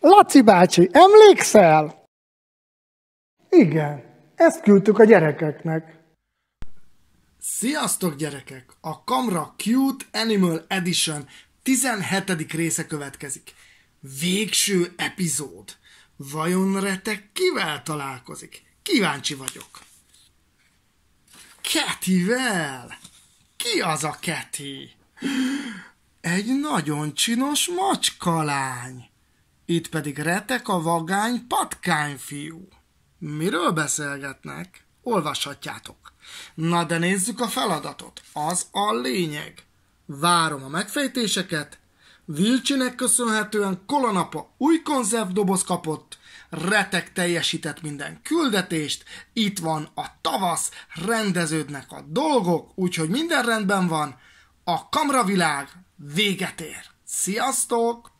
Laci bácsi, emlékszel? Igen, ezt küldtük a gyerekeknek. Sziasztok gyerekek! A Kamra Cute Animal Edition 17. része következik. Végső epizód. Vajon retek kivel találkozik? Kíváncsi vagyok. Ketivel? Ki az a Keti? Egy nagyon csinos macskalány. Itt pedig retek a vagány patkányfiú. Miről beszélgetnek? Olvashatjátok. Na de nézzük a feladatot. Az a lényeg. Várom a megfejtéseket. Vilcsinek köszönhetően Kolanapa új konzervdoboz kapott, Retek teljesített minden küldetést, itt van a tavasz, rendeződnek a dolgok, úgyhogy minden rendben van, a kamravilág véget ér. Sziasztok!